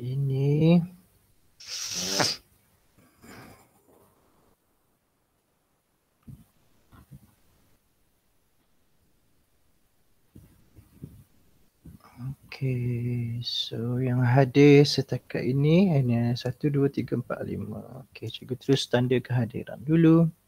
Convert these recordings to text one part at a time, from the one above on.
ini Okay, so yang hadir setakat ini hanya 1, 2, 3, 4, 5. Okay, cikgu terus tanda kehadiran dulu. Okay.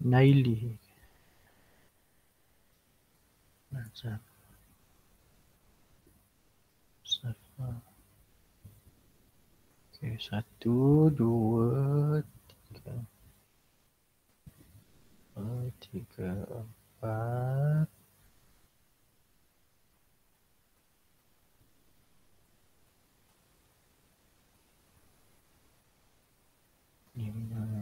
Naili. Macam. Safa. Okay, satu, dua, tiga. Oh, tiga, empat. Lima,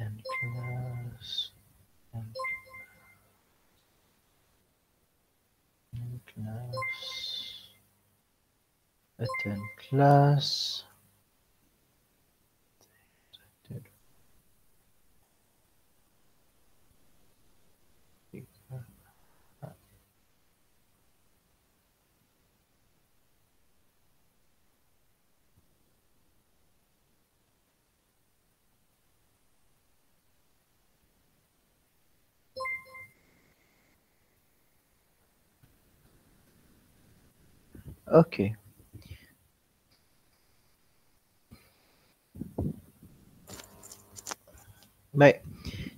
and class and class attend class Okay. Baik,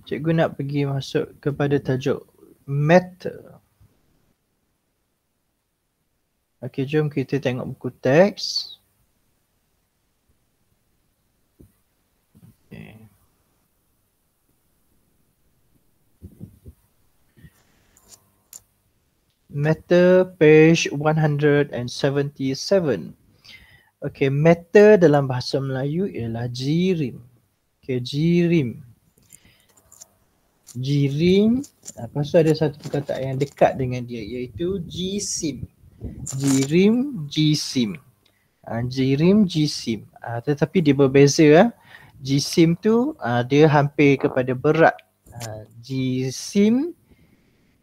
cikgu nak pergi masuk kepada tajuk matter. Okay, jom kita tengok buku teks. matter page 177 Okay, matter dalam bahasa Melayu ialah jirim Okay, jirim jirim apa tu ada satu perkataan yang dekat dengan dia iaitu jisim jirim jisim ha, ah, jirim jisim ha, ah, tetapi dia berbeza ha. Ah. jisim tu ha, dia hampir kepada berat ha, jisim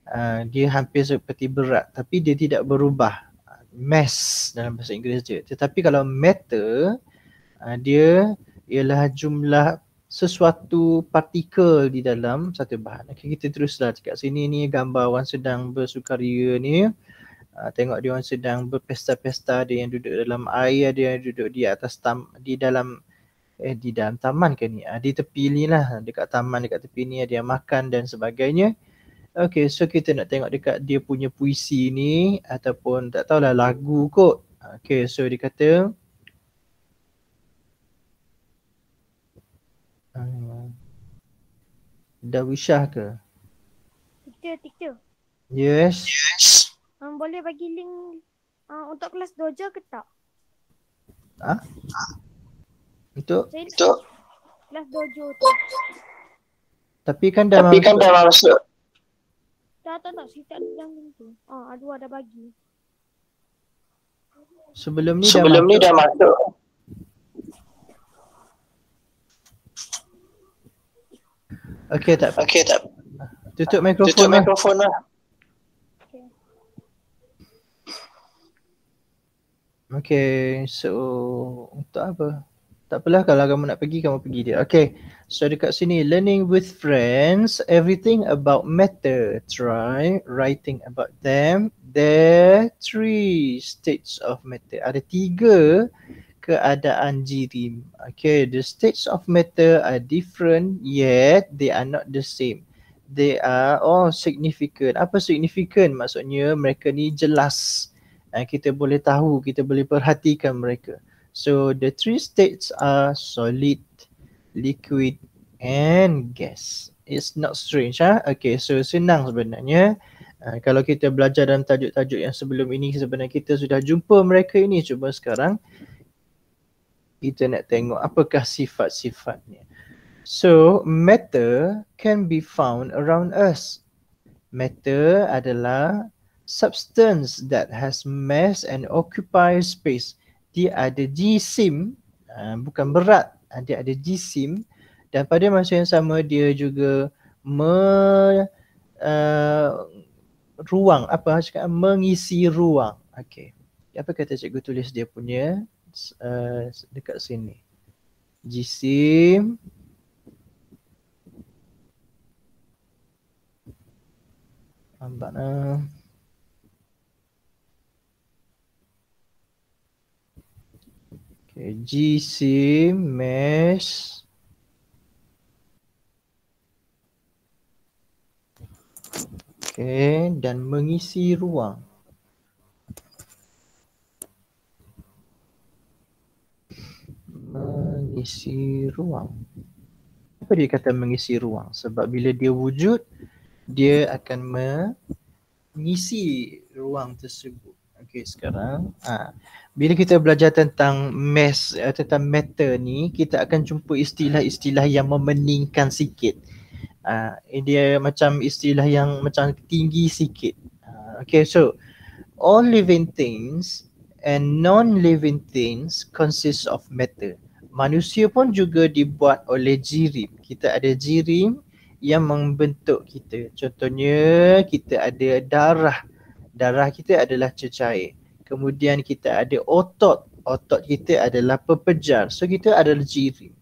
Ah, dia hampir seperti berat tapi dia tidak berubah mass dalam bahasa Inggeris dia tetapi kalau matter uh, dia ialah jumlah sesuatu partikel di dalam satu bahan okay, kita teruslah dekat sini ni gambar orang sedang bersukaria ni uh, tengok dia orang sedang berpesta-pesta ada yang duduk dalam air ada yang duduk di atas tam, di dalam eh di dalam taman ke ni uh, di tepi ni lah dekat taman dekat tepi ni ada yang makan dan sebagainya Okay, so kita nak tengok dekat dia punya puisi ni ataupun tak tahulah lagu kot. Okay, so dia kata wishah ke? Teacher, teacher. Yes. yes. Um, boleh bagi link uh, untuk kelas dojo ke tak? Ha? Untuk? Untuk? Kelas dojo tu. Tapi Kan dah kan masuk. Tak, tahu tak. Saya tak bilang tu. Ah, oh, aduh ada bagi. Sebelum ni Sebelum ni dah masuk. masuk. Okey tak. Okey tak. Tutup mikrofon. Tutup lah. mikrofon lah. Okey. Okay, so untuk apa? Tak apalah kalau kamu nak pergi, kamu pergi dia. Okay. So dekat sini, learning with friends, everything about matter. Try writing about them. There three states of matter. Ada tiga keadaan jirim. Okay, the states of matter are different yet they are not the same. They are all significant. Apa significant? Maksudnya mereka ni jelas. Eh, kita boleh tahu, kita boleh perhatikan mereka. So the three states are solid, liquid and gas. It's not strange ah. Huh? Okay, so senang sebenarnya. Uh, kalau kita belajar dalam tajuk-tajuk yang sebelum ini sebenarnya kita sudah jumpa mereka ini. Cuma sekarang kita nak tengok apakah sifat-sifatnya. So, matter can be found around us. Matter adalah substance that has mass and occupies space dia ada G-SIM uh, bukan berat uh, dia ada G-SIM dan pada masa yang sama dia juga me uh, ruang apa cakap mengisi ruang okey apa kata cikgu tulis dia punya uh, dekat sini G-SIM ambak nah GC mesh okay dan mengisi ruang mengisi ruang apa dia kata mengisi ruang sebab bila dia wujud dia akan mengisi ruang tersebut okay, sekarang ha. bila kita belajar tentang mass uh, eh, tentang matter ni kita akan jumpa istilah-istilah yang memeningkan sikit uh, dia macam istilah yang macam tinggi sikit uh, ha, okay so all living things and non-living things consist of matter manusia pun juga dibuat oleh jirim kita ada jirim yang membentuk kita contohnya kita ada darah darah kita adalah cecair. Kemudian kita ada otot. Otot kita adalah pepejar. So kita adalah jiri.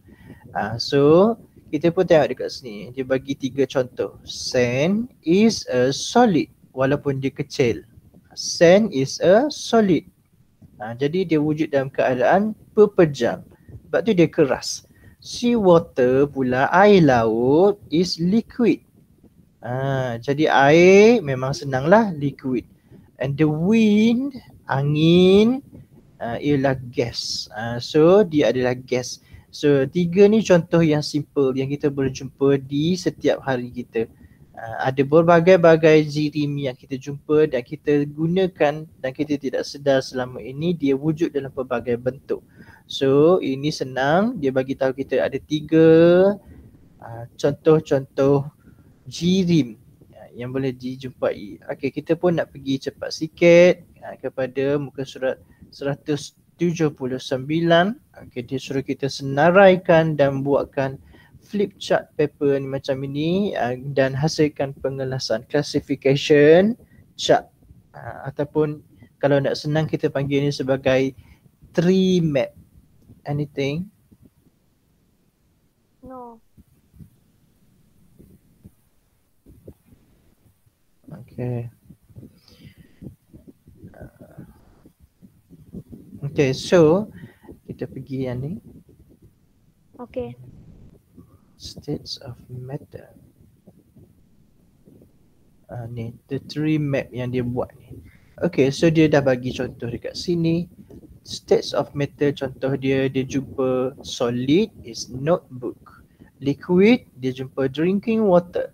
Uh, ah, so kita pun tengok dekat sini. Dia bagi tiga contoh. Sand is a solid walaupun dia kecil. Sand is a solid. Uh, jadi dia wujud dalam keadaan pepejar. Sebab tu dia keras. Sea water pula air laut is liquid. Ah, jadi air memang senanglah liquid and the wind angin uh, ialah gas uh, so dia adalah gas so tiga ni contoh yang simple yang kita boleh jumpa di setiap hari kita uh, ada berbagai-bagai zirim yang kita jumpa dan kita gunakan dan kita tidak sedar selama ini dia wujud dalam pelbagai bentuk so ini senang dia bagi tahu kita ada tiga uh, contoh-contoh jirim yang boleh dijumpai. Okey, kita pun nak pergi cepat sikit ha, kepada muka surat 179. Okey, dia suruh kita senaraikan dan buatkan flip chart paper ni macam ini ha, dan hasilkan pengelasan classification chart ha, ataupun kalau nak senang kita panggil ni sebagai tree map. Anything? No. Okay. Eh. Okay, so kita pergi yang ni. Okay. States of matter. Uh, ni, the three map yang dia buat ni. Okay, so dia dah bagi contoh dekat sini. States of matter contoh dia, dia jumpa solid is notebook. Liquid, dia jumpa drinking water.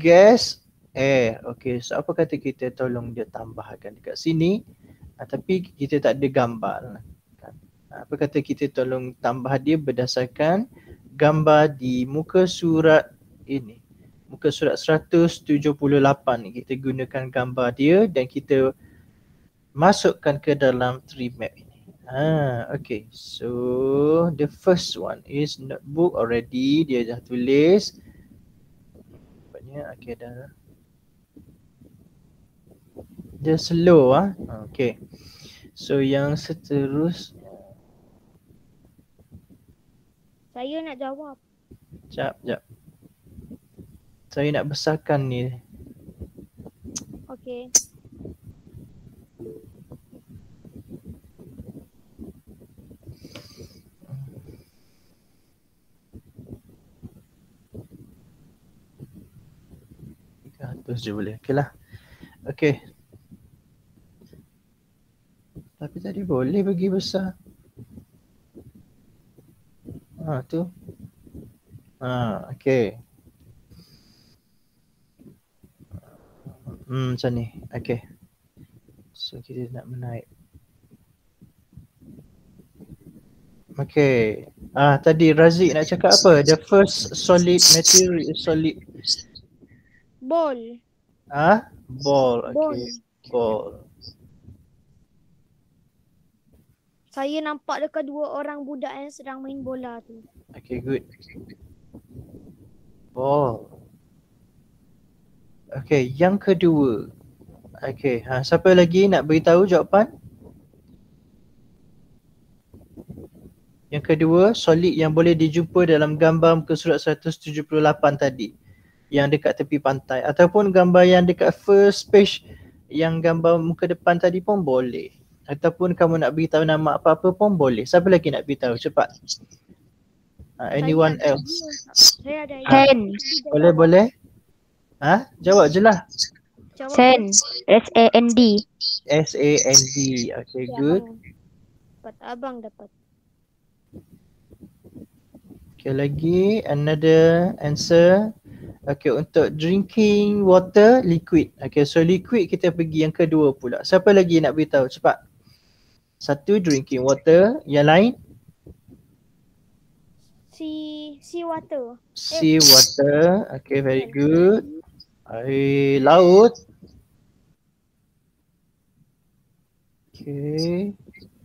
Gas Eh, Okey, so apa kata kita tolong dia tambahkan dekat sini uh, tapi kita tak ada gambar. Lah. Kan? Ah, apa kata kita tolong tambah dia berdasarkan gambar di muka surat ini. Muka surat 178 kita gunakan gambar dia dan kita masukkan ke dalam tree map ini. Ah, okay. So the first one is notebook already. Dia dah tulis. Nampaknya okay dah. Just slow ah. Okay. So yang seterus. Saya nak jawab. Jap, jap. Saya nak besarkan ni. Okay. Terus je boleh. Okeylah. Okey. Tapi tadi boleh bagi besar. Ha tu. Ha okey. Hmm macam ni. Okey. So kita nak menaik. Okey. Ah tadi Razik nak cakap apa? The first solid material solid ball. Ah, ball. Okey. Ball. ball. Saya nampak dekat dua orang budak yang sedang main bola tu. Okay, good. Ball. Oh. Okay, yang kedua. Okay, ha, siapa lagi nak beritahu jawapan? Yang kedua, solid yang boleh dijumpa dalam gambar muka surat 178 tadi. Yang dekat tepi pantai. Ataupun gambar yang dekat first page yang gambar muka depan tadi pun boleh ataupun kamu nak beritahu nama apa-apa pun boleh. Siapa lagi nak beritahu? Cepat. Uh, anyone saya else? Saya ha. Boleh, boleh. Ha? Jawab je lah. Sen. S-A-N-D. S-A-N-D. Okay, ya, good. Dapat abang dapat. Okay, lagi another answer. Okay, untuk drinking water, liquid. Okay, so liquid kita pergi yang kedua pula. Siapa lagi nak beritahu? Cepat. Satu drinking water, yang lain? Sea, sea water. Sea eh. water. Okay, very good. Air laut. Okay.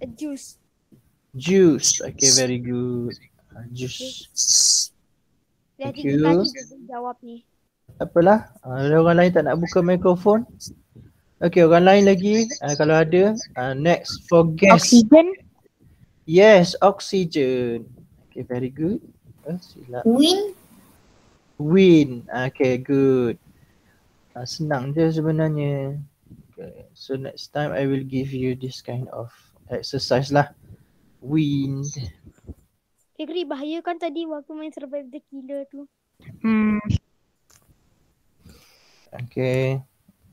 A juice. Juice. Okay, very good. Ah, juice. Okay. Thank you. Jadi kita jawab ni. Apalah? Ah, ada orang lain tak nak buka mikrofon? Okay orang lain lagi uh, kalau ada uh, next for guest. Oxygen. Yes, oxygen. Okay, very good. Sila. Eh, silap. Win. Win. Okay, good. Uh, senang je sebenarnya. Okay, so next time I will give you this kind of exercise lah. Win. Kegri bahaya kan tadi waktu main survive the killer tu. Hmm. Okay.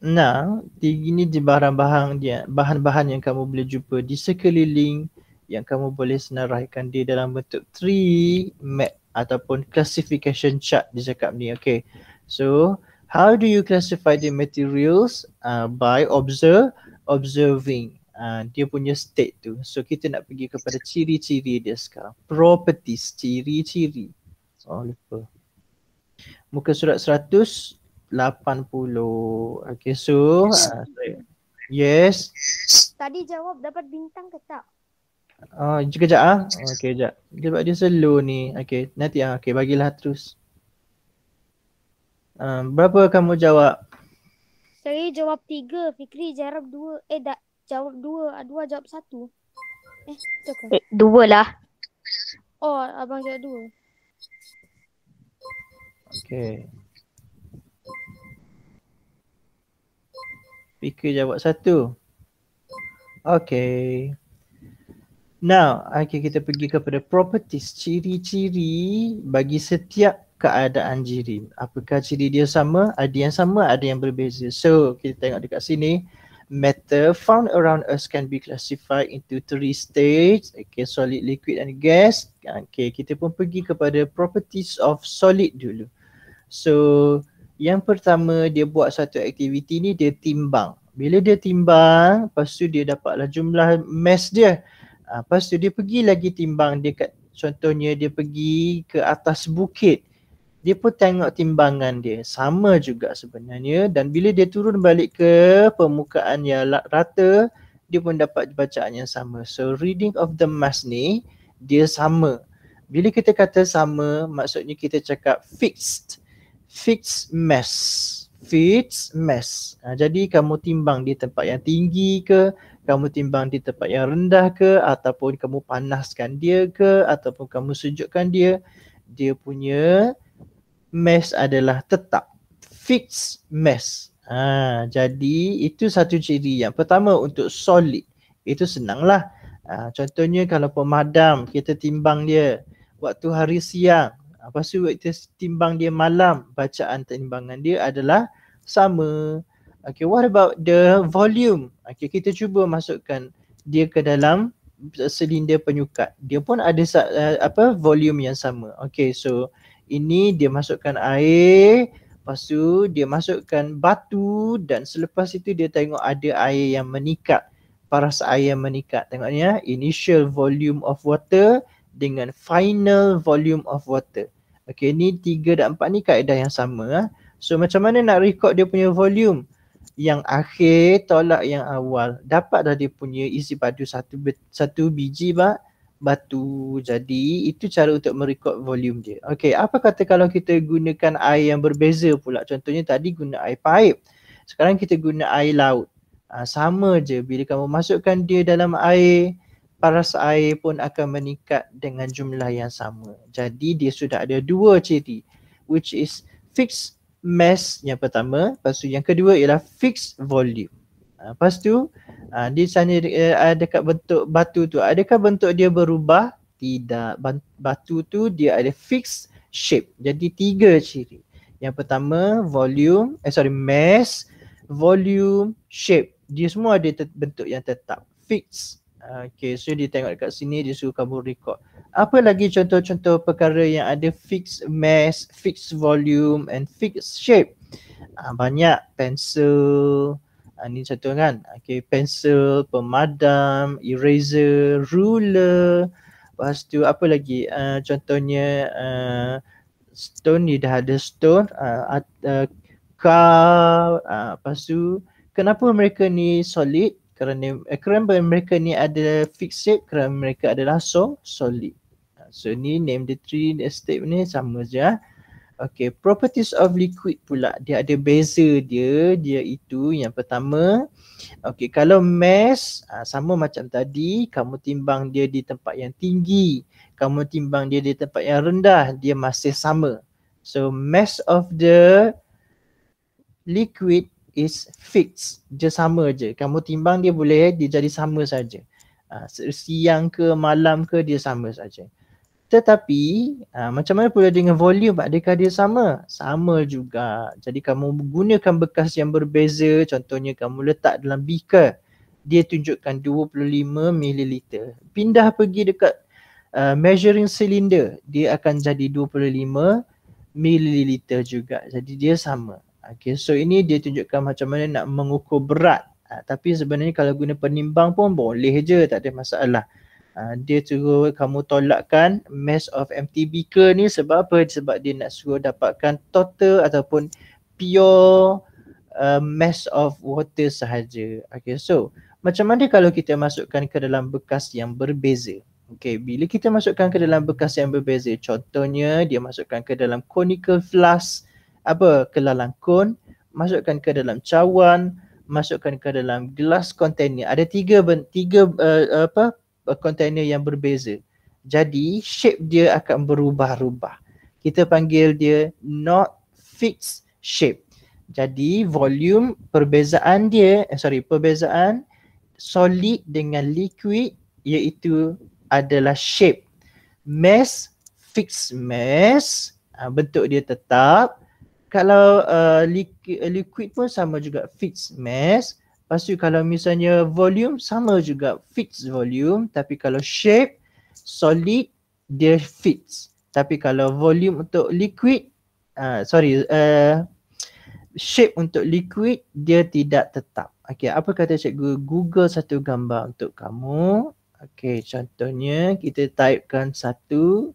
Nah, ini di bahan-bahan dia, bahan-bahan yang kamu boleh jumpa di sekeliling yang kamu boleh senaraikan dia dalam bentuk tree map ataupun classification chart di cakap ni. Okay. So, how do you classify the materials uh, by observe observing uh, dia punya state tu. So, kita nak pergi kepada ciri-ciri dia sekarang. Properties, ciri-ciri. Oh, lupa. Muka surat seratus. 80. Okay, so uh, yes. Tadi jawab dapat bintang ke tak? Oh, uh, jika ah. Okey, jap. Sebab dia slow ni. Okey, nanti ah. Okey, bagilah terus. Uh, berapa kamu jawab? Saya jawab tiga. Fikri jawab dua. Eh, dah jawab dua. Ah, dua jawab satu. Eh, cakap. Eh, dua lah. Oh, abang jawab dua. Okay. speaker jawab satu. Okay. Now, okay, kita pergi kepada properties. Ciri-ciri bagi setiap keadaan jirim. Apakah ciri dia sama? Ada yang sama, ada yang berbeza. So, kita tengok dekat sini. Matter found around us can be classified into three states. Okay, solid, liquid and gas. Okay, kita pun pergi kepada properties of solid dulu. So, yang pertama dia buat satu aktiviti ni dia timbang. Bila dia timbang, lepas tu dia dapatlah jumlah mass dia. Ha, lepas tu dia pergi lagi timbang dia kat contohnya dia pergi ke atas bukit. Dia pun tengok timbangan dia. Sama juga sebenarnya dan bila dia turun balik ke permukaan yang rata, dia pun dapat bacaan yang sama. So reading of the mass ni dia sama. Bila kita kata sama, maksudnya kita cakap fixed. Fix mass fix mass ha, jadi kamu timbang di tempat yang tinggi ke kamu timbang di tempat yang rendah ke ataupun kamu panaskan dia ke ataupun kamu sejukkan dia dia punya mass adalah tetap fix mass ha, jadi itu satu ciri yang pertama untuk solid itu senanglah ha, contohnya kalau pemadam kita timbang dia waktu hari siang apa tu waktu timbang dia malam bacaan timbangan dia adalah sama. Okay, what about the volume? Okay, kita cuba masukkan dia ke dalam silinder penyukat. Dia pun ada uh, apa volume yang sama. Okay, so ini dia masukkan air, lepas tu dia masukkan batu dan selepas itu dia tengok ada air yang meningkat. Paras air yang meningkat. Tengok ni ya, initial volume of water dengan final volume of water. Okay ni tiga dan empat ni kaedah yang sama. Ha? So macam mana nak record dia punya volume? Yang akhir tolak yang awal. Dapat dah dia punya isi padu satu, satu biji bak batu jadi itu cara untuk merekod volume dia. Okey, apa kata kalau kita gunakan air yang berbeza pula? Contohnya tadi guna air paip. Sekarang kita guna air laut. Ha, sama je bila kamu masukkan dia dalam air paras air pun akan meningkat dengan jumlah yang sama. Jadi dia sudah ada dua ciri which is fixed mass yang pertama, lepas tu yang kedua ialah fixed volume. Uh, lepas tu ah, di sana uh, eh, dekat bentuk batu tu, adakah bentuk dia berubah? Tidak. Batu tu dia ada fixed shape. Jadi tiga ciri. Yang pertama volume, eh sorry mass, volume, shape. Dia semua ada bentuk yang tetap, fixed. Okay, so dia tengok dekat sini, dia suruh kamu record. Apa lagi contoh-contoh perkara yang ada fixed mass, fixed volume and fixed shape? Uh, banyak pencil, uh, ah, ni satu kan? Okay, pencil, pemadam, eraser, ruler. Lepas tu apa lagi? Uh, contohnya uh, stone, ni dah ada stone. Uh, uh, car, uh, lepas tu kenapa mereka ni solid? kerana eh, kerana mereka ni ada fixed shape kerana mereka adalah so solid. Ha, so ni name the three estate ni sama je. Ha? Okay, properties of liquid pula dia ada beza dia dia itu yang pertama. Okay, kalau mass ha, sama macam tadi kamu timbang dia di tempat yang tinggi, kamu timbang dia di tempat yang rendah dia masih sama. So mass of the liquid is fixed dia sama je kamu timbang dia boleh dia jadi sama saja uh, siang ke malam ke dia sama saja tetapi uh, macam mana pula dengan volume adakah dia sama sama juga jadi kamu gunakan bekas yang berbeza contohnya kamu letak dalam beaker dia tunjukkan 25 ml pindah pergi dekat uh, measuring cylinder dia akan jadi 25 ml juga jadi dia sama Okay, so ini dia tunjukkan macam mana nak mengukur berat. Ha, tapi sebenarnya kalau guna penimbang pun boleh je, tak ada masalah. Ha, dia suruh kamu tolakkan mass of empty beaker ni sebab apa? Sebab dia nak suruh dapatkan total ataupun pure uh, mass of water sahaja. Okay, so macam mana kalau kita masukkan ke dalam bekas yang berbeza? Okay, bila kita masukkan ke dalam bekas yang berbeza, contohnya dia masukkan ke dalam conical flask, apa kelalang kon masukkan ke dalam cawan masukkan ke dalam gelas container ada tiga tiga uh, apa eh, container yang berbeza jadi shape dia akan berubah-ubah kita panggil dia not fixed shape jadi volume perbezaan dia eh, sorry perbezaan solid dengan liquid iaitu adalah shape mass fixed mass ah, bentuk dia tetap kalau uh, liquid, liquid pun sama juga fixed mass lepas tu kalau misalnya volume sama juga fixed volume tapi kalau shape solid dia fixed tapi kalau volume untuk liquid uh, sorry uh, shape untuk liquid dia tidak tetap Okay, apa kata cikgu google satu gambar untuk kamu Okay, contohnya kita typekan satu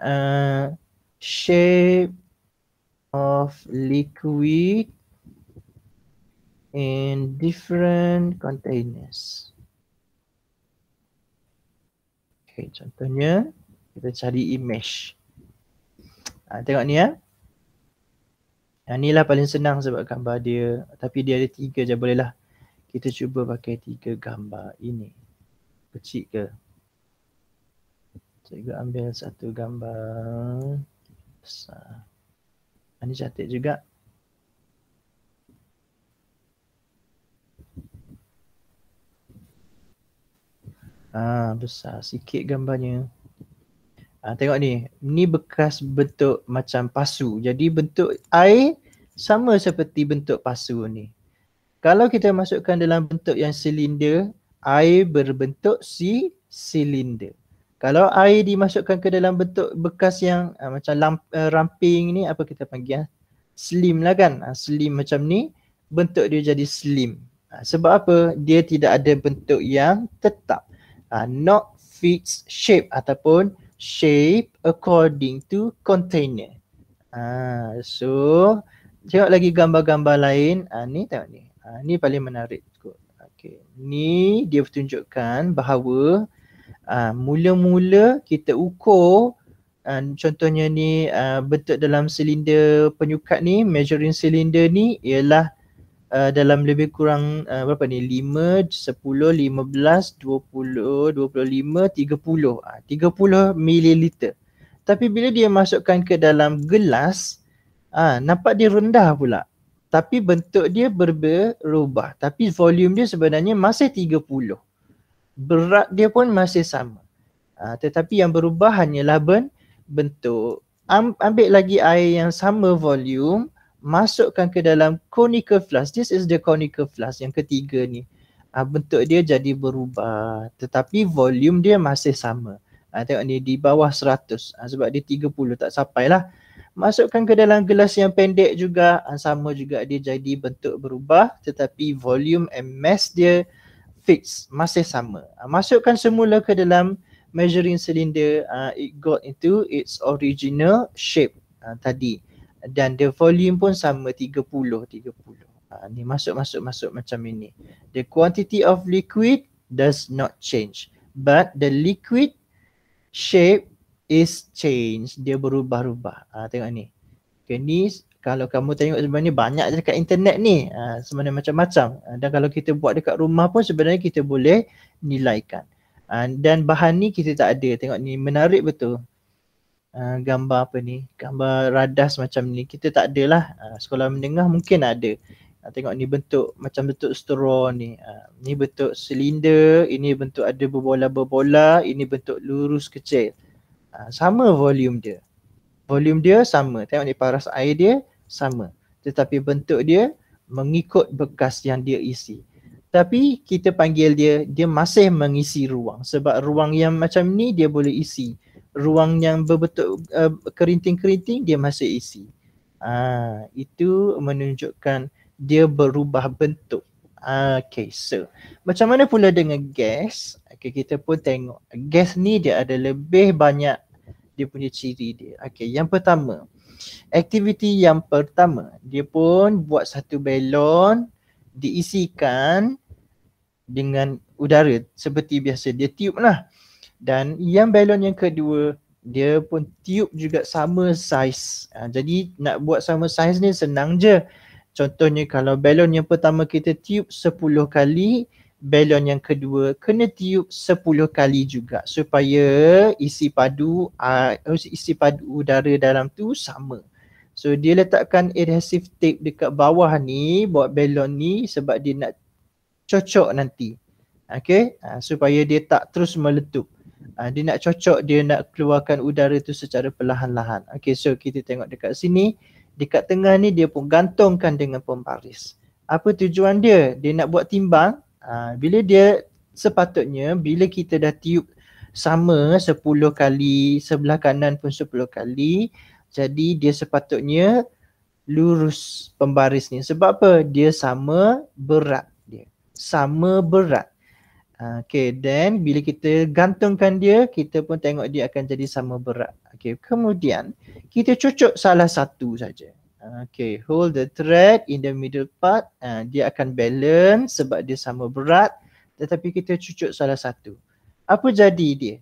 uh, shape of liquid in different containers. Okay, contohnya kita cari image. Ha, tengok ni ya. Yang ni lah paling senang sebab gambar dia. Tapi dia ada tiga je bolehlah. Kita cuba pakai tiga gambar ini. Kecil ke? Saya Cikgu ambil satu gambar besar. Ini cantik juga. Ah besar sikit gambarnya. Ah tengok ni. Ni bekas bentuk macam pasu. Jadi bentuk air sama seperti bentuk pasu ni. Kalau kita masukkan dalam bentuk yang silinder, air berbentuk si silinder kalau air dimasukkan ke dalam bentuk bekas yang uh, macam lamp, uh, ramping ni apa kita panggil ya? slim lah kan uh, slim macam ni bentuk dia jadi slim uh, sebab apa dia tidak ada bentuk yang tetap uh, not fixed shape ataupun shape according to container uh, so tengok lagi gambar-gambar lain uh, ni tengok ni uh, ni paling menarik okay. ni dia tunjukkan bahawa uh, mula-mula kita ukur uh, contohnya ni uh, bentuk dalam silinder penyukat ni measuring silinder ni ialah uh, dalam lebih kurang uh, berapa ni 5 10 15 20 25 30 uh, 30 mililiter tapi bila dia masukkan ke dalam gelas uh, nampak dia rendah pula tapi bentuk dia berubah tapi volume dia sebenarnya masih 30 berat dia pun masih sama. Ha, tetapi yang berubah hanyalah ben, bentuk. Am, ambil lagi air yang sama volume, masukkan ke dalam conical flask. This is the conical flask yang ketiga ni. Ha, bentuk dia jadi berubah tetapi volume dia masih sama. Ha, tengok ni di bawah 100 ha, sebab dia 30 tak sampai lah. Masukkan ke dalam gelas yang pendek juga sama juga dia jadi bentuk berubah tetapi volume and mass dia fix masih sama uh, masukkan semula ke dalam measuring cylinder uh, it got into its original shape uh, tadi dan the volume pun sama 30 30 uh, ni masuk masuk masuk macam ini the quantity of liquid does not change but the liquid shape is changed dia berubah-ubah uh, tengok ni okay, ni kalau kamu tengok sebenarnya banyak je dekat internet ni ha, sebenarnya macam-macam ha, dan kalau kita buat dekat rumah pun sebenarnya kita boleh nilaikan ha, dan bahan ni kita tak ada tengok ni menarik betul ha, gambar apa ni gambar radas macam ni kita tak ada lah ha, sekolah menengah mungkin ada ha, tengok ni bentuk macam bentuk straw ni ha, ni bentuk silinder ini bentuk ada berbola-berbola ini bentuk lurus kecil ha, sama volume dia volume dia sama tengok ni paras air dia sama tetapi bentuk dia mengikut bekas yang dia isi tapi kita panggil dia dia masih mengisi ruang sebab ruang yang macam ni dia boleh isi ruang yang berbentuk uh, kerinting-kerinting dia masih isi ah ha, itu menunjukkan dia berubah bentuk ah, Okay, so macam mana pula dengan gas? Okay, kita pun tengok gas ni dia ada lebih banyak dia punya ciri dia. Okay, yang pertama, Aktiviti yang pertama, dia pun buat satu balon diisikan dengan udara seperti biasa dia tiup lah. Dan yang balon yang kedua, dia pun tiup juga sama saiz. Ha, jadi nak buat sama saiz ni senang je. Contohnya kalau balon yang pertama kita tiup 10 kali, balon yang kedua kena tiup sepuluh kali juga supaya isi padu uh, isi padu udara dalam tu sama. So dia letakkan adhesive tape dekat bawah ni buat balon ni sebab dia nak cocok nanti. Okay uh, ah, supaya dia tak terus meletup. Uh, dia nak cocok dia nak keluarkan udara tu secara perlahan-lahan. Okay so kita tengok dekat sini dekat tengah ni dia pun gantungkan dengan pembaris. Apa tujuan dia? Dia nak buat timbang Ah, bila dia sepatutnya bila kita dah tiup sama 10 kali sebelah kanan pun 10 kali jadi dia sepatutnya lurus pembaris ni sebab apa dia sama berat dia sama berat ah, Okay then bila kita gantungkan dia kita pun tengok dia akan jadi sama berat Okay kemudian kita cucuk salah satu saja Okay, hold the thread in the middle part. Uh, dia akan balance sebab dia sama berat. Tetapi kita cucuk salah satu. Apa jadi dia?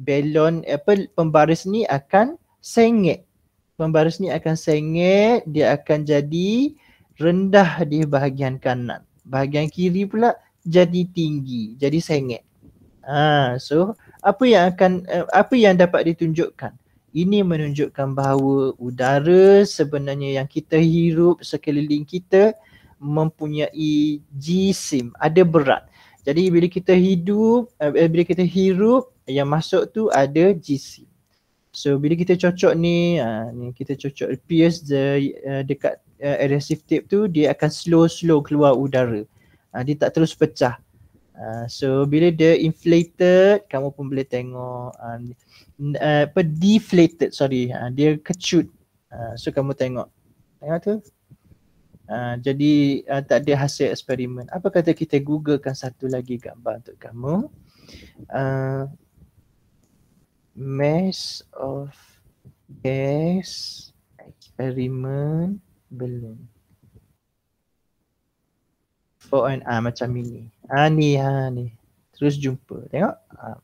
Balon, apa pembaris ni akan sengit. Pembaris ni akan sengit. Dia akan jadi rendah di bahagian kanan. Bahagian kiri pula jadi tinggi. Jadi sengit. Ah, so apa yang akan eh, apa yang dapat ditunjukkan? Ini menunjukkan bahawa udara sebenarnya yang kita hirup sekeliling kita mempunyai jisim, ada berat. Jadi bila kita hidup, eh, bila kita hirup yang masuk tu ada jisim. So bila kita cocok ni, ah, ni uh, kita cocok pierce the, uh, dekat uh, eh, adhesive tape tu dia akan slow-slow keluar udara. Uh, dia tak terus pecah. Uh, so bila dia inflated, kamu pun boleh tengok uh, Uh, apa deflated sorry uh, dia kecut uh, so kamu tengok tengok tu uh, jadi uh, tak ada hasil eksperimen apa kata kita googlekan satu lagi gambar untuk kamu uh, mass of gas experiment belum. for an ah, macam ini ah, ni ha ah, ni terus jumpa tengok ah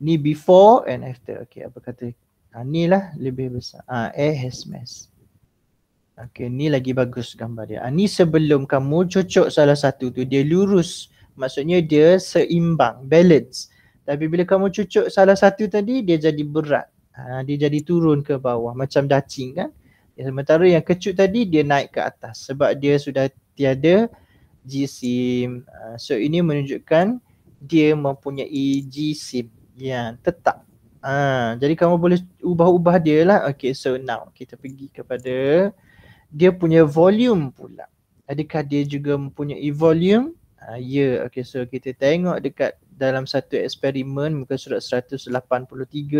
ni before and after. Okay, apa kata? Ha, ni lah lebih besar. Ha, air has mass. Okay, ni lagi bagus gambar dia. Ha, ni sebelum kamu cocok salah satu tu, dia lurus. Maksudnya dia seimbang, balance. Tapi bila kamu cucuk salah satu tadi, dia jadi berat. Ha, dia jadi turun ke bawah macam dacing kan. Ya, sementara yang kecut tadi, dia naik ke atas sebab dia sudah tiada G-SIM. Ha, so ini menunjukkan dia mempunyai G-SIM. Ya tetap. Ha, jadi kamu boleh ubah-ubah dia lah. Okay so now kita pergi kepada dia punya volume pula. Adakah dia juga mempunyai volume? Ha, ya. Yeah. Okay so kita tengok dekat dalam satu eksperimen muka surat 183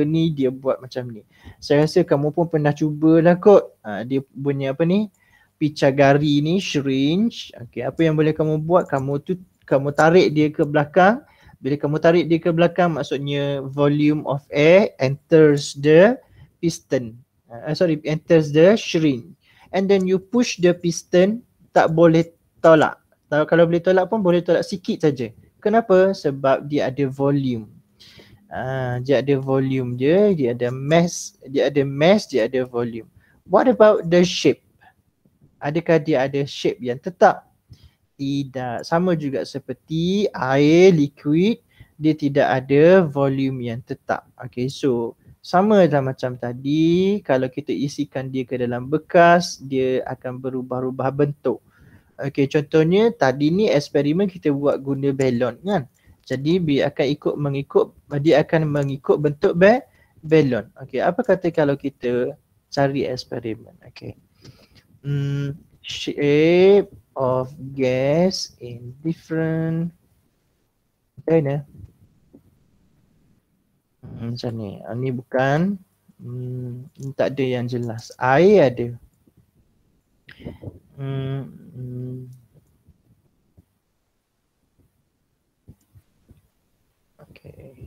ni dia buat macam ni. Saya rasa kamu pun pernah cubalah kot. Ha, dia punya apa ni? Picagari ni syringe. Okay apa yang boleh kamu buat? Kamu tu kamu tarik dia ke belakang. Bila kamu tarik dia ke belakang maksudnya volume of air enters the piston. Uh, sorry, enters the shrink. And then you push the piston tak boleh tolak. kalau boleh tolak pun boleh tolak sikit saja. Kenapa? Sebab dia ada volume. Uh, dia ada volume dia, dia ada mass, dia ada mass, dia ada volume. What about the shape? Adakah dia ada shape yang tetap? tidak sama juga seperti air liquid dia tidak ada volume yang tetap Okay, so sama dah macam tadi kalau kita isikan dia ke dalam bekas dia akan berubah-ubah bentuk Okay, contohnya tadi ni eksperimen kita buat guna balon kan jadi dia akan ikut mengikut dia akan mengikut bentuk balon Okay, apa kata kalau kita cari eksperimen Okay, hmm shape of gas in different container. Eh? Hmm, macam ni. Ini ah, bukan. Hmm, tak ada yang jelas. Air ada. Hmm, hmm. Okay.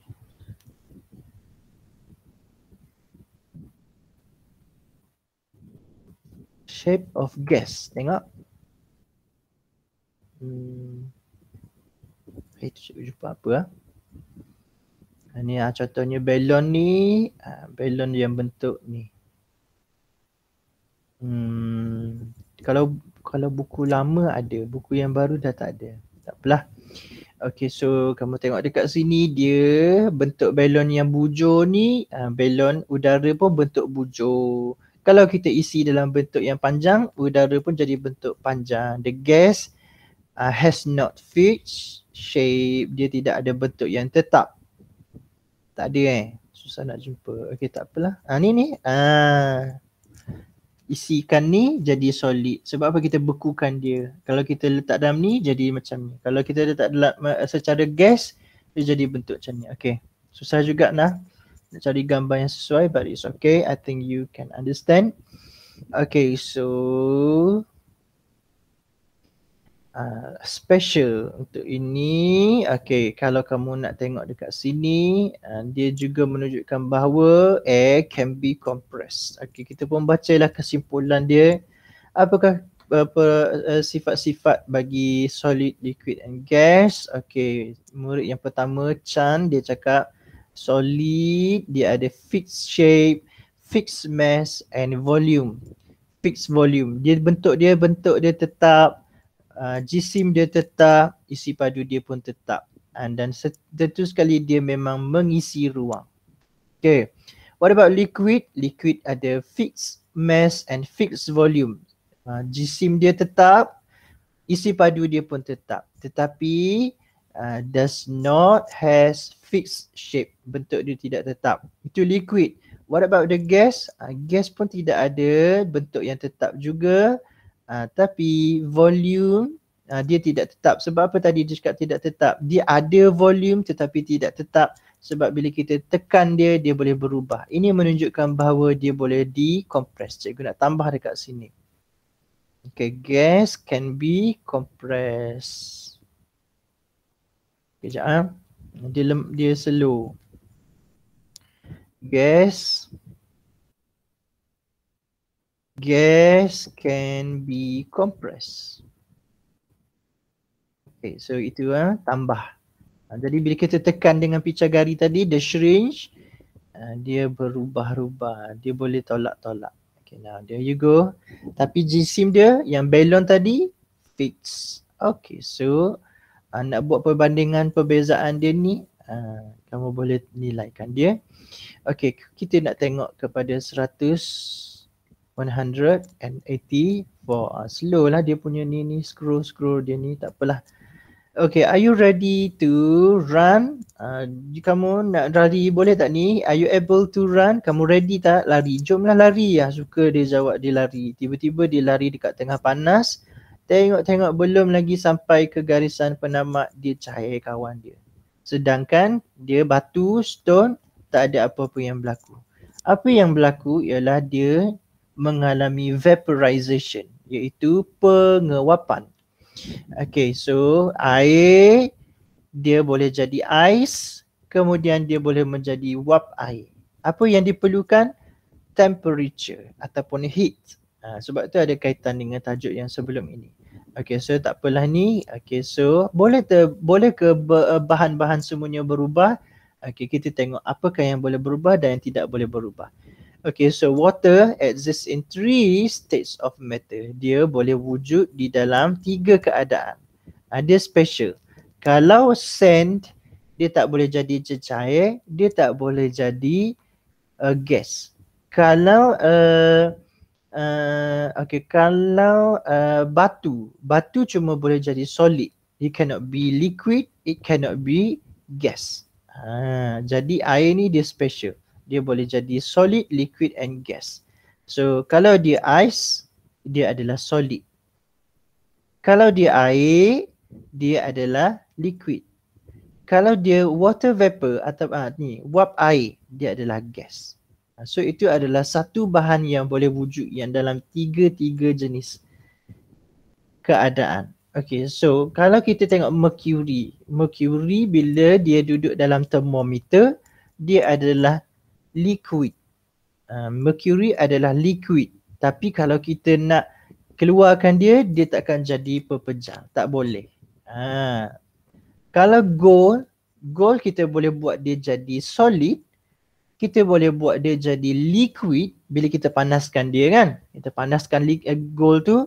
shape of gas. Tengok. Hmm. Eh, tu cikgu jumpa apa lah. Ha? Ni ha, contohnya balon ni. Ha, ah, balon yang bentuk ni. Hmm. Kalau kalau buku lama ada, buku yang baru dah tak ada. Tak apalah. Okay, so kamu tengok dekat sini dia bentuk balon yang bujur ni. Ha, balon udara pun bentuk bujur. Kalau kita isi dalam bentuk yang panjang, udara pun jadi bentuk panjang. The gas, uh, has not fixed shape dia tidak ada bentuk yang tetap tak ada eh susah nak jumpa okey tak apalah ha ni ni ah isikan ni jadi solid sebab apa kita bekukan dia kalau kita letak dalam ni jadi macam ni kalau kita letak dalam uh, secara gas dia jadi bentuk macam ni okey susah juga nah nak cari gambar yang sesuai but it's okay i think you can understand okay so uh, special untuk ini. Okay, kalau kamu nak tengok dekat sini, uh, dia juga menunjukkan bahawa air can be compressed. Okay, kita pun bacalah kesimpulan dia. Apakah apa uh, sifat-sifat uh, bagi solid, liquid and gas? Okay, murid yang pertama Chan dia cakap solid dia ada fixed shape, fixed mass and volume. Fixed volume. Dia bentuk dia bentuk dia tetap uh, jisim dia tetap, isi padu dia pun tetap and dan tentu sekali dia memang mengisi ruang. Okay. What about liquid? Liquid ada fixed mass and fixed volume. Uh, jisim dia tetap, isi padu dia pun tetap. Tetapi uh, does not has fixed shape. Bentuk dia tidak tetap. Itu liquid. What about the gas? Uh, gas pun tidak ada bentuk yang tetap juga uh, tapi volume uh, dia tidak tetap sebab apa tadi dia cakap tidak tetap dia ada volume tetapi tidak tetap sebab bila kita tekan dia dia boleh berubah ini menunjukkan bahawa dia boleh dikompres cikgu nak tambah dekat sini okay gas can be compressed Okay, ha. Dia, lem, dia slow. Gas gas can be compressed. Okay, so itu ha, tambah. Ha, jadi bila kita tekan dengan pica gari tadi, the syringe, ha, dia berubah-ubah. Dia boleh tolak-tolak. Okay, now there you go. Tapi jisim dia yang balon tadi, fix. Okay, so ha, nak buat perbandingan perbezaan dia ni, ha, kamu boleh nilaikan dia. Okay, kita nak tengok kepada 100 180 for uh, slow lah dia punya ni ni scroll scroll dia ni tak apalah. Okay, are you ready to run? Uh, kamu nak lari boleh tak ni? Are you able to run? Kamu ready tak lari? Jomlah lari ya. Suka dia jawab dia lari. Tiba-tiba dia lari dekat tengah panas. Tengok-tengok belum lagi sampai ke garisan penamat dia cahaya kawan dia. Sedangkan dia batu, stone, tak ada apa-apa yang berlaku. Apa yang berlaku ialah dia mengalami vaporization iaitu penguapan. Okay so air dia boleh jadi ais kemudian dia boleh menjadi wap air. Apa yang diperlukan? Temperature ataupun heat. Ha, sebab tu ada kaitan dengan tajuk yang sebelum ini. Okay so tak apalah ni. Okay so boleh ter, boleh ke eh, bahan-bahan semuanya berubah? Okay kita tengok apakah yang boleh berubah dan yang tidak boleh berubah. Okay, so water exists in three states of matter. Dia boleh wujud di dalam tiga keadaan. Ada special. Kalau sand, dia tak boleh jadi cecair, dia tak boleh jadi uh, gas. Kalau uh, uh, okay, kalau uh, batu, batu cuma boleh jadi solid. It cannot be liquid, it cannot be gas. Ha, jadi air ni dia special dia boleh jadi solid, liquid and gas. So kalau dia ais, dia adalah solid. Kalau dia air, dia adalah liquid. Kalau dia water vapor atau ah, ni, wap air, dia adalah gas. Ah, so itu adalah satu bahan yang boleh wujud yang dalam tiga-tiga jenis keadaan. Okay, so kalau kita tengok mercury, mercury bila dia duduk dalam termometer, dia adalah liquid. Ah, mercury adalah liquid. Tapi kalau kita nak keluarkan dia, dia takkan jadi pepejal. Tak boleh. Ha. Kalau gold, gold kita boleh buat dia jadi solid. Kita boleh buat dia jadi liquid bila kita panaskan dia kan. Kita panaskan eh, gold tu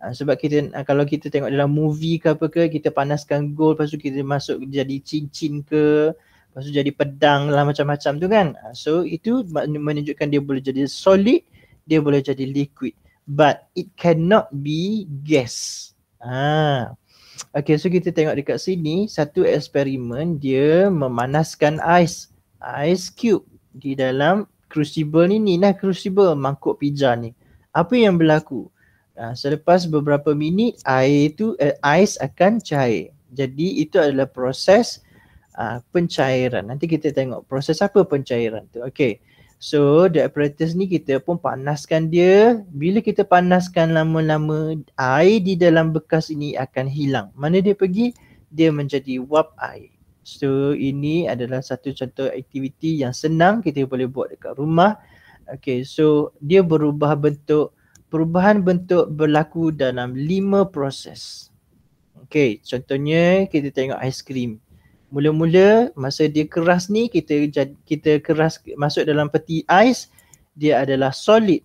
ah, sebab kita kalau kita tengok dalam movie ke apa ke kita panaskan gold lepas tu kita masuk jadi cincin ke Lepas tu jadi pedang lah macam-macam tu kan. Ah, so itu menunjukkan dia boleh jadi solid, dia boleh jadi liquid. But it cannot be gas. Ah. Okay so kita tengok dekat sini satu eksperimen dia memanaskan ais. Ice cube di dalam crucible ni ni lah crucible mangkuk pijar ni. Apa yang berlaku? Ah, selepas beberapa minit air tu, eh, ais akan cair. Jadi itu adalah proses uh, pencairan. Nanti kita tengok proses apa pencairan tu. Okey. So the apparatus ni kita pun panaskan dia. Bila kita panaskan lama-lama air di dalam bekas ini akan hilang. Mana dia pergi? Dia menjadi wap air. So ini adalah satu contoh aktiviti yang senang kita boleh buat dekat rumah. Okey. so dia berubah bentuk. Perubahan bentuk berlaku dalam lima proses. Okey. contohnya kita tengok aiskrim. krim mula-mula masa dia keras ni kita kita keras masuk dalam peti ais dia adalah solid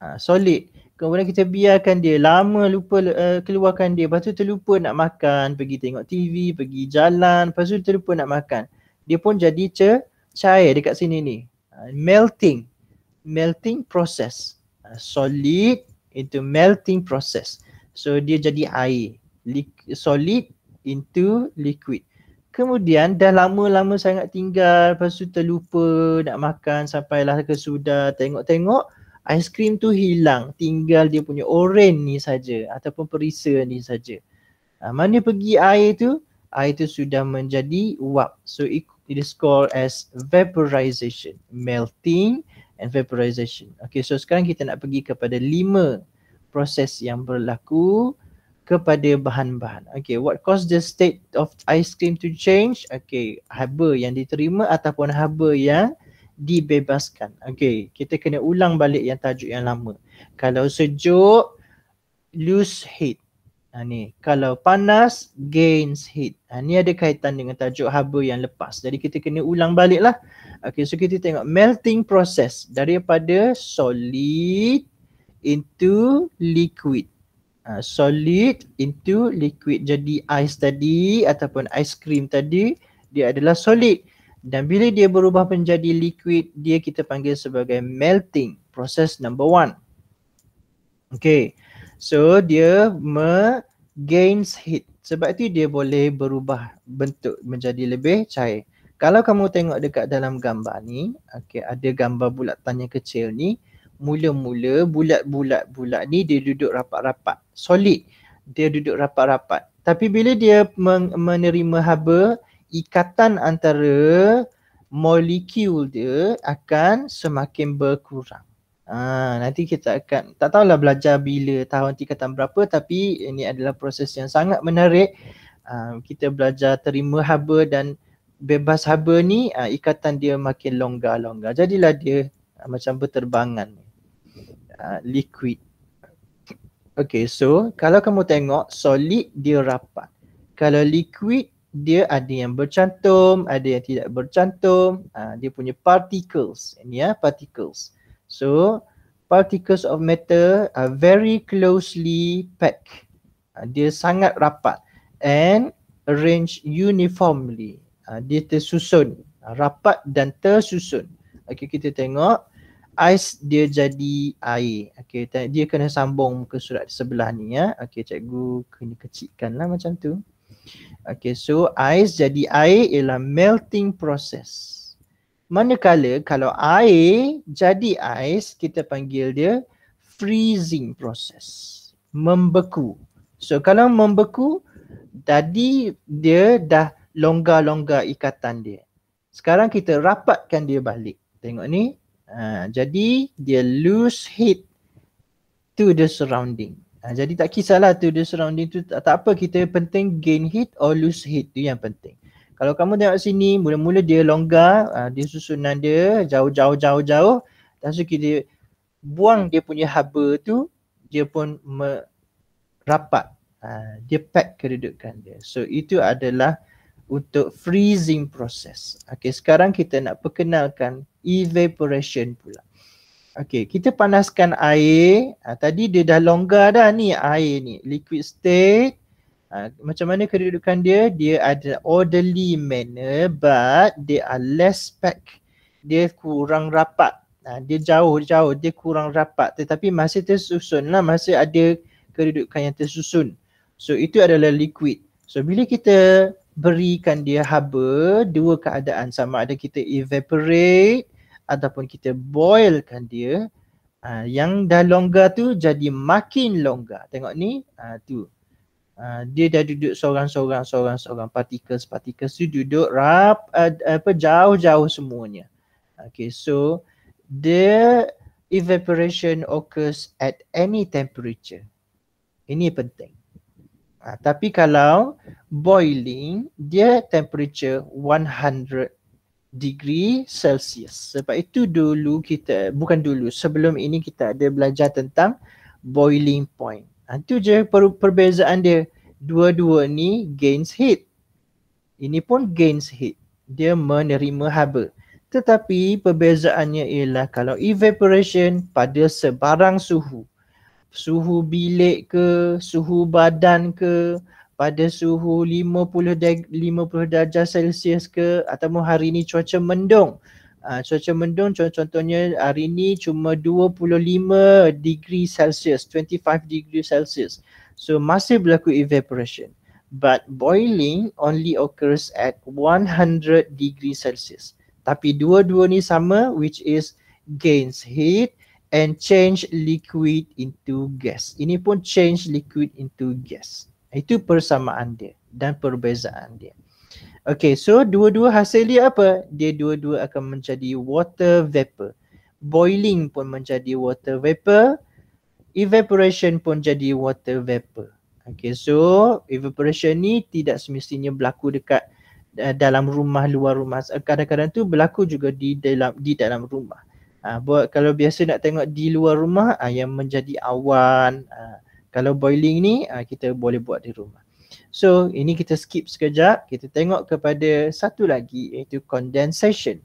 ha, solid kemudian kita biarkan dia lama lupa uh, keluarkan dia lepas tu terlupa nak makan pergi tengok TV pergi jalan lepas tu terlupa nak makan dia pun jadi cair dekat sini ni ha, melting melting process ha, solid into melting process so dia jadi air Lik- solid into liquid Kemudian dah lama-lama sangat tinggal, lepas tu terlupa nak makan sampailah ke sudah tengok-tengok aiskrim tu hilang, tinggal dia punya oren ni saja ataupun perisa ni saja. Ha, mana pergi air tu? Air tu sudah menjadi uap. So it, it is called as vaporization, melting and vaporization. Okay, so sekarang kita nak pergi kepada lima proses yang berlaku kepada bahan-bahan. Okay, what caused the state of ice cream to change? Okay, haba yang diterima ataupun haba yang dibebaskan. Okay, kita kena ulang balik yang tajuk yang lama. Kalau sejuk, lose heat. Ha, ni. Kalau panas, gains heat. Ha, ni ada kaitan dengan tajuk haba yang lepas. Jadi kita kena ulang balik lah. Okay, so kita tengok melting process daripada solid into liquid. Ah, solid into liquid jadi ice tadi ataupun ice cream tadi dia adalah solid dan bila dia berubah menjadi liquid dia kita panggil sebagai melting proses number one. Okay so dia me gains heat sebab itu dia boleh berubah bentuk menjadi lebih cair. Kalau kamu tengok dekat dalam gambar ni, okay, ada gambar bulatan yang kecil ni, mula-mula bulat-bulat bulat ni dia duduk rapat-rapat solid dia duduk rapat-rapat tapi bila dia menerima haba ikatan antara molekul dia akan semakin berkurang ha, nanti kita akan tak tahulah belajar bila tahun tingkatan berapa tapi ini adalah proses yang sangat menarik ha, kita belajar terima haba dan bebas haba ni ha, ikatan dia makin longgar-longgar jadilah dia ha, macam berterbangan ni. Uh, liquid. Okay, so kalau kamu tengok solid dia rapat. Kalau liquid dia ada yang bercantum, ada yang tidak bercantum. Uh, dia punya particles, ini ya particles. So particles of matter are very closely packed. Uh, dia sangat rapat and arranged uniformly. Uh, dia tersusun, uh, rapat dan tersusun. Okay, kita tengok ais dia jadi air. Okey, dia kena sambung ke surat sebelah ni ya. Okey, cikgu kena kecikkanlah macam tu. Okey, so ais jadi air ialah melting process. Manakala kalau air jadi ais, kita panggil dia freezing process. Membeku. So kalau membeku, tadi dia dah longgar-longgar ikatan dia. Sekarang kita rapatkan dia balik. Tengok ni, Ha, jadi dia lose heat to the surrounding. Ha, jadi tak kisahlah to the surrounding tu tak, tak apa kita penting gain heat or lose heat tu yang penting. Kalau kamu tengok sini mula-mula dia longgar, ha, dia susunan dia jauh-jauh jauh-jauh dan so kita buang dia punya haba tu dia pun merapat. Ha, dia pack kedudukan dia. So itu adalah untuk freezing process. Okey, sekarang kita nak perkenalkan evaporation pula. Okey, kita panaskan air. Ha, tadi dia dah longgar dah ni air ni, liquid state. Ha, macam mana kedudukan dia? Dia ada orderly manner but dia are less pack. Dia kurang rapat. Ha, dia jauh-jauh, dia kurang rapat tetapi masih tersusun lah, masih ada kedudukan yang tersusun. So itu adalah liquid. So bila kita berikan dia haba dua keadaan sama ada kita evaporate ataupun kita boilkan dia ha, yang dah longgar tu jadi makin longgar tengok ni ha, tu ha, dia dah duduk seorang-seorang seorang-seorang particles particles tu duduk rap apa jauh-jauh semuanya okay so the evaporation occurs at any temperature ini penting Ha, tapi kalau boiling, dia temperature 100 degree celsius sebab itu dulu kita bukan dulu sebelum ini kita ada belajar tentang boiling point ha, itu je per, perbezaan dia dua-dua ni gains heat ini pun gains heat dia menerima haba tetapi perbezaannya ialah kalau evaporation pada sebarang suhu suhu bilik ke, suhu badan ke, pada suhu 50 50 darjah Celsius ke ataupun hari ini cuaca mendung. Uh, cuaca mendung contohnya hari ini cuma 25 degree Celsius, 25 degree Celsius. So masih berlaku evaporation. But boiling only occurs at 100 degree Celsius. Tapi dua-dua ni sama which is gains heat and change liquid into gas. Ini pun change liquid into gas. Itu persamaan dia dan perbezaan dia. Okay, so dua-dua hasil dia apa? Dia dua-dua akan menjadi water vapor. Boiling pun menjadi water vapor. Evaporation pun jadi water vapor. Okay, so evaporation ni tidak semestinya berlaku dekat uh, dalam rumah, luar rumah. Kadang-kadang tu berlaku juga di dalam di dalam rumah. Ha, buat kalau biasa nak tengok di luar rumah ha, yang menjadi awan. Ha, kalau boiling ni ha, kita boleh buat di rumah. So ini kita skip sekejap. Kita tengok kepada satu lagi iaitu condensation.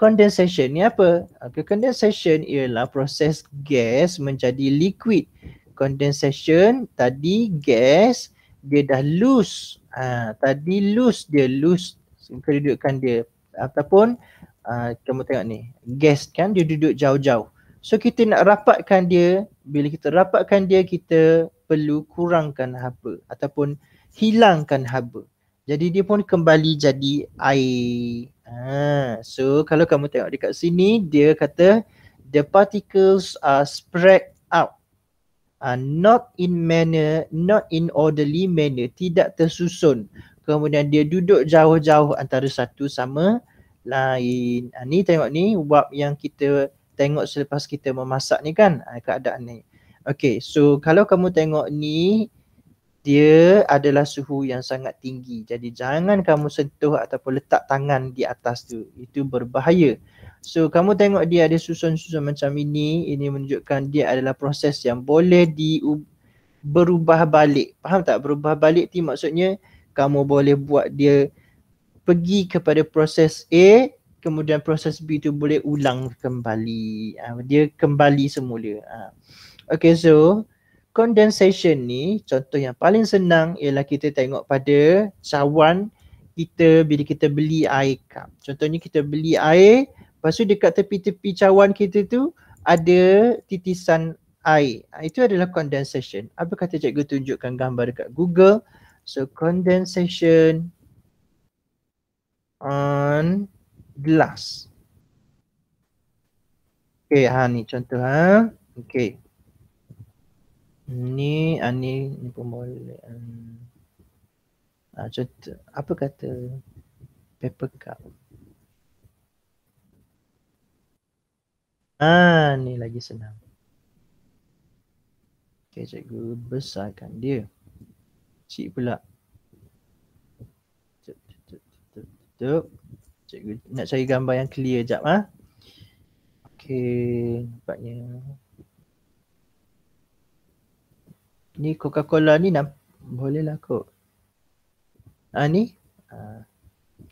Condensation ni apa? Okay, condensation ialah proses gas menjadi liquid. Condensation tadi gas dia dah loose. Ha, tadi loose dia loose kedudukan dia ataupun Ah, kamu tengok ni gas kan dia duduk jauh-jauh so kita nak rapatkan dia bila kita rapatkan dia kita perlu kurangkan haba ataupun hilangkan haba jadi dia pun kembali jadi air ha. so kalau kamu tengok dekat sini dia kata the particles are spread out Uh, not in manner, not in orderly manner, tidak tersusun. Kemudian dia duduk jauh-jauh antara satu sama lain. Ha, ni tengok ni wap yang kita tengok selepas kita memasak ni kan ha, keadaan ni. Okay so kalau kamu tengok ni dia adalah suhu yang sangat tinggi. Jadi jangan kamu sentuh ataupun letak tangan di atas tu. Itu berbahaya. So kamu tengok dia ada susun-susun macam ini. Ini menunjukkan dia adalah proses yang boleh di berubah balik. Faham tak? Berubah balik ti maksudnya kamu boleh buat dia pergi kepada proses A kemudian proses B tu boleh ulang kembali uh, dia kembali semula uh. okay so condensation ni contoh yang paling senang ialah kita tengok pada cawan kita bila kita beli air cup contohnya kita beli air lepas tu dekat tepi-tepi cawan kita tu ada titisan air ah, itu adalah condensation apa kata cikgu tunjukkan gambar dekat google so condensation on glass. Okay, ha ni contoh ha. Okay. Ni, ha, ni, ni pun boleh. Ha. ha, contoh, apa kata paper cup? Ha, ni lagi senang. Okay, cikgu besarkan dia. Cik pula. Tu, Cikgu nak cari gambar yang clear jap ah. Ha? Okey, nampaknya. Ni Coca-Cola ni nak boleh lah kok. Ha, ah, ni. Ha. Ah.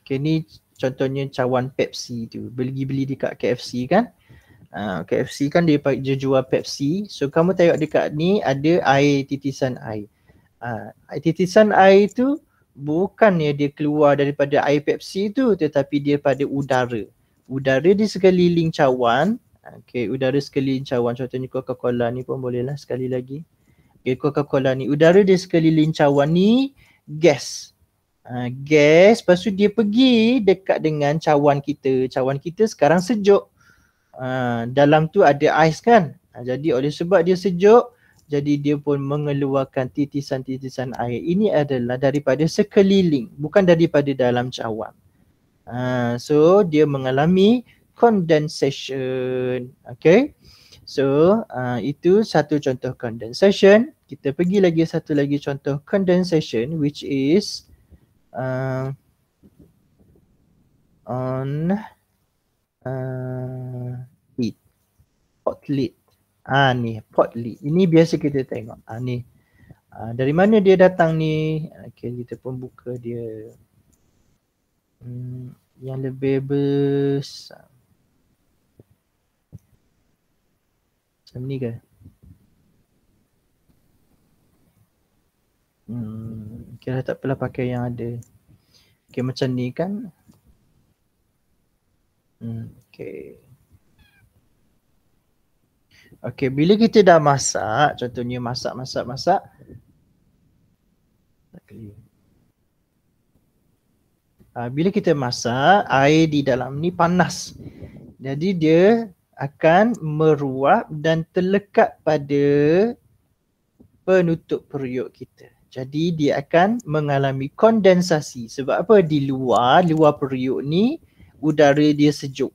Okay, ni contohnya cawan Pepsi tu. Beli-beli dekat KFC kan. Ha, ah, KFC kan dia, dia jual Pepsi. So kamu tengok dekat ni ada air titisan air. Ha, titisan air tu bukannya dia keluar daripada air Pepsi tu tetapi dia pada udara. Udara di sekeliling cawan. Okey, udara sekeliling cawan. Contohnya Coca-Cola ni pun boleh sekali lagi. Okey, Coca-Cola ni. Udara di sekeliling cawan ni gas. Uh, gas, lepas tu dia pergi dekat dengan cawan kita. Cawan kita sekarang sejuk. Uh, dalam tu ada ais kan? Uh, jadi oleh sebab dia sejuk, jadi dia pun mengeluarkan titisan-titisan air. Ini adalah daripada sekeliling, bukan daripada dalam cawan. Ha, so dia mengalami condensation. Okay. So uh, itu satu contoh condensation. Kita pergi lagi satu lagi contoh condensation which is uh, on uh, heat, hot lead ha, ni potli ini biasa kita tengok ha, ni ha, dari mana dia datang ni okay, kita pun buka dia hmm, yang lebih besar macam ni ke hmm, kira lah, tak pernah pakai yang ada okay, macam ni kan hmm, okay Okey, bila kita dah masak, contohnya masak masak masak. Tak ah, bila kita masak, air di dalam ni panas. Jadi dia akan meruap dan terlekat pada penutup periuk kita. Jadi dia akan mengalami kondensasi. Sebab apa? Di luar, luar periuk ni udara dia sejuk.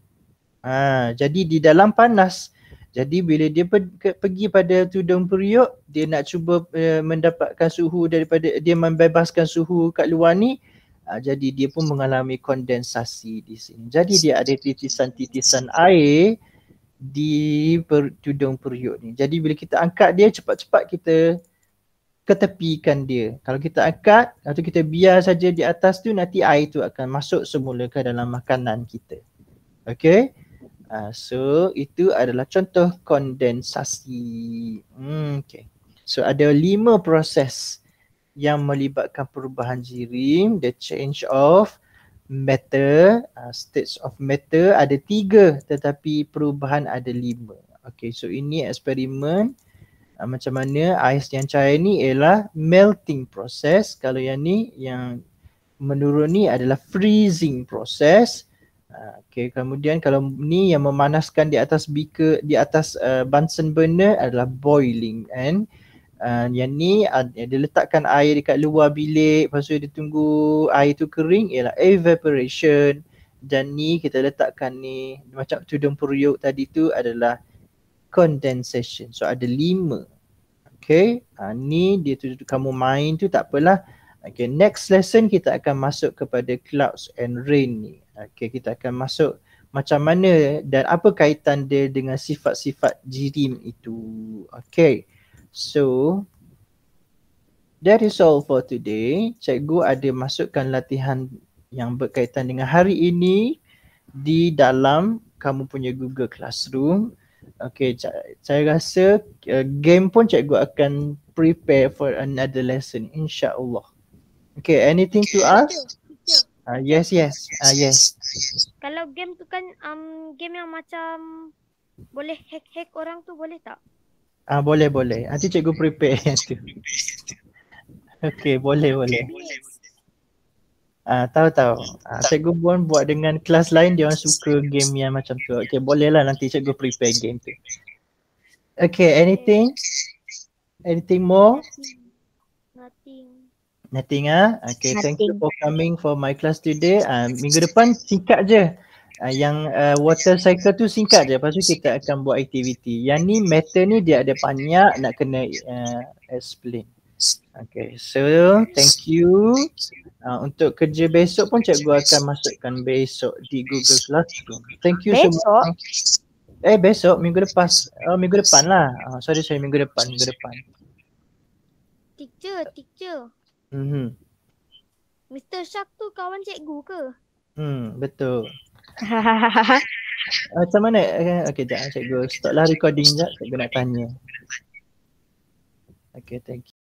Ha, jadi di dalam panas, jadi bila dia per, pergi pada tudung periuk, dia nak cuba uh, mendapatkan suhu daripada dia membebaskan suhu kat luar ni, uh, jadi dia pun mengalami kondensasi di sini. Jadi dia ada titisan-titisan air di per, tudung periuk ni. Jadi bila kita angkat dia cepat-cepat kita ketepikan dia. Kalau kita angkat atau kita biar saja di atas tu nanti air tu akan masuk semula ke dalam makanan kita. Okay. Uh, so itu adalah contoh kondensasi. Hmm, okay. So ada lima proses yang melibatkan perubahan jirim, the change of matter, uh, states of matter ada tiga tetapi perubahan ada lima. Okay so ini eksperimen uh, macam mana ais yang cair ni ialah melting process. Kalau yang ni yang menurun ni adalah freezing process. Ah, okay, kemudian kalau ni yang memanaskan di atas beaker di atas uh, Bunsen burner adalah boiling and uh, yang ni uh, dia letakkan air dekat luar bilik lepas tu dia tunggu air tu kering ialah evaporation dan ni kita letakkan ni macam tudung periuk tadi tu adalah condensation so ada lima okay uh, ah, ni dia tu kamu main tu tak apalah Okay, next lesson kita akan masuk kepada clouds and rain ni. Okay, kita akan masuk macam mana dan apa kaitan dia dengan sifat-sifat jirim itu. Okay, so that is all for today. Cikgu ada masukkan latihan yang berkaitan dengan hari ini di dalam kamu punya Google Classroom. Okay, saya rasa uh, game pun cikgu akan prepare for another lesson insyaAllah. Okay, anything to ask? Ah, yes, yes. Uh, yes. Kalau game tu kan um game yang macam boleh hack hack orang tu boleh tak? Ah uh, boleh boleh. Nanti cikgu prepare yang tu. Okey, boleh boleh. Ah uh, tahu tahu. Uh, cikgu pun buat dengan kelas lain dia orang suka game yang macam tu. Okey, boleh lah nanti cikgu prepare game tu. Okey, anything? Anything more? Nothing. Nothing ah. Okay, Nothing. thank you for coming for my class today. Uh, minggu depan singkat je. Uh, yang uh, water cycle tu singkat je. Lepas tu kita akan buat aktiviti. Yang ni meter ni dia ada banyak nak kena uh, explain. Okay, so thank you. Uh, untuk kerja besok pun cikgu akan masukkan besok di Google Classroom. Thank you besok? semua. Eh besok minggu lepas. Oh minggu depan lah. Oh, sorry sorry minggu depan minggu depan. Teacher, teacher. Mhm. Mr. Shark tu kawan cikgu ke? Hmm, betul. Macam mana? Okey, jap cikgu stoplah recording jap, cikgu nak tanya. Okey, thank you.